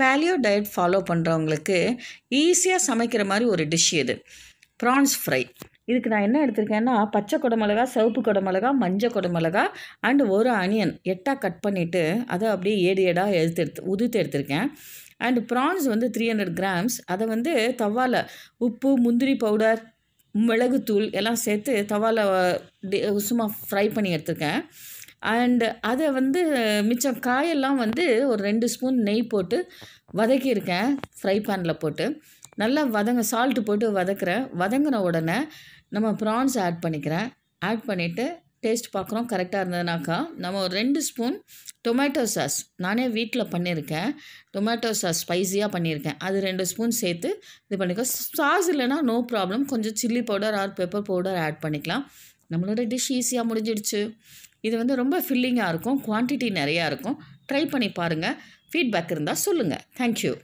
paleo diet follow பண்ணுறவங்களுக்கு ஈஸியாக சமைக்கிற மாதிரி ஒரு டிஷ் இது ப்ரான்ஸ் ஃப்ரை இதுக்கு நான் என்ன எடுத்திருக்கேன்னா பச்சை குடமிளகா சிவப்பு குடமிளகா மஞ்சள் குடமிளகா அண்டு ஒரு அனியன் எட்டாக கட் பண்ணிவிட்டு அதை அப்படியே ஏடு ஏடாக எடுத்து எடுத்து உதித்து எடுத்திருக்கேன் அண்டு ப்ரான்ஸ் வந்து த்ரீ ஹண்ட்ரட் கிராம்ஸ் அதை வந்து தவால உப்பு முந்திரி பவுடர் மிளகுத்தூள் எல்லாம் சேர்த்து தவால சும்மா ஃப்ரை பண்ணி எடுத்திருக்கேன் அண்டு அதை வந்து மிச்சம் காயெல்லாம் வந்து ஒரு ரெண்டு ஸ்பூன் நெய் போட்டு வதக்கியிருக்கேன் ஃப்ரை பேனில் போட்டு நல்லா வதங்க சால்ட்டு போட்டு வதக்குறேன் வதங்கின உடனே நம்ம ப்ரான்ஸ் ஆட் பண்ணிக்கிறேன் ஆட் பண்ணிவிட்டு டேஸ்ட் பார்க்குறோம் கரெக்டாக இருந்ததுனாக்கா நம்ம ஒரு ரெண்டு ஸ்பூன் டொமேட்டோ சாஸ் நானே வீட்டில் பண்ணியிருக்கேன் டொமேட்டோ சாஸ் ஸ்பைஸியாக பண்ணியிருக்கேன் அது ரெண்டு ஸ்பூன் சேர்த்து இது பண்ணிக்கோ சாஸ் இல்லைனா நோ ப்ராப்ளம் கொஞ்சம் chilli powder or pepper powder add பண்ணிக்கலாம் நம்மளோட டிஷ் ஈஸியாக முடிஞ்சிடுச்சு இது வந்து ரொம்ப ஃபில்லிங்காக இருக்கும் குவான்டிட்டி நிறையா இருக்கும் ட்ரை பண்ணி பாருங்கள் ஃபீட்பேக் இருந்தால் சொல்லுங்கள் தேங்க்யூ